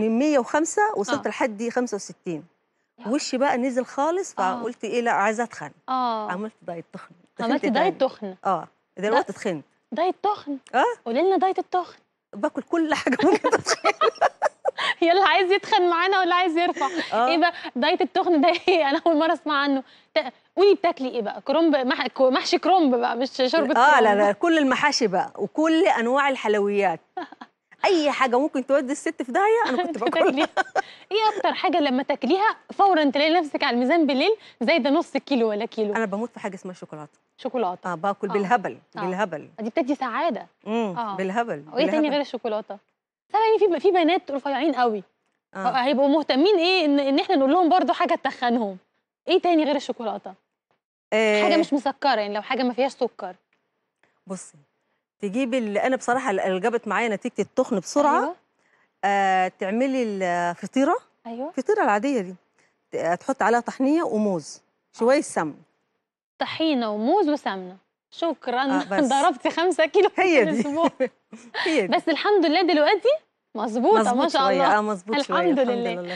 من 105 وصلت آه. لحد 65 وشي بقى نزل خالص آه. فقلت ايه لا عايزه اتخن اه عملت دايت تخن عملت دايت تخن اه دلوقتي اتخنت دايت تخن اه قولي لنا دايت التخن باكل كل حاجه ممكن تتخن يلا عايز يتخن معانا ولا عايز يرفع آه. ايه بقى دايت التخن ده ايه انا اول مره اسمع عنه قولي بتاكلي ايه بقى كرومب مح... محشي كرومب بقى مش شوربه اه لا لا كل المحاشي بقى وكل انواع الحلويات اي حاجه ممكن تودي الست في داهيه انا كنت باكلها ايه اكتر حاجه لما تاكليها فورا تلاقي نفسك على الميزان بالليل زايده نص كيلو ولا كيلو انا بموت في حاجه اسمها شوكولاته شوكولاته اه باكل آه. بالهبل آه. بالهبل دي بتدي سعاده امم آه. بالهبل وايه تاني غير الشوكولاته طبعا يعني في في بنات رفيعين قوي آه. آه. هيبقوا مهتمين ايه ان, إن احنا نقول لهم برضو حاجه تخنهم ايه تاني غير الشوكولاته آه. حاجه مش مسكره يعني لو حاجه ما فيهاش سكر بصي تجيب اللي انا بصراحه اللي جابت معايا نتيجه التخن بسرعه أيوة. آه تعملي الفطيره ايوه الفطيره العاديه دي تحط عليها طحنيه وموز شويه آه. سمن طحينه وموز وسمنه شكرا آه ضربتي 5 كيلو هي دي هي دي. بس الحمد لله دلوقتي مظبوطه ما شاء الله اه مظبوط الحمد لله, الحمد لله.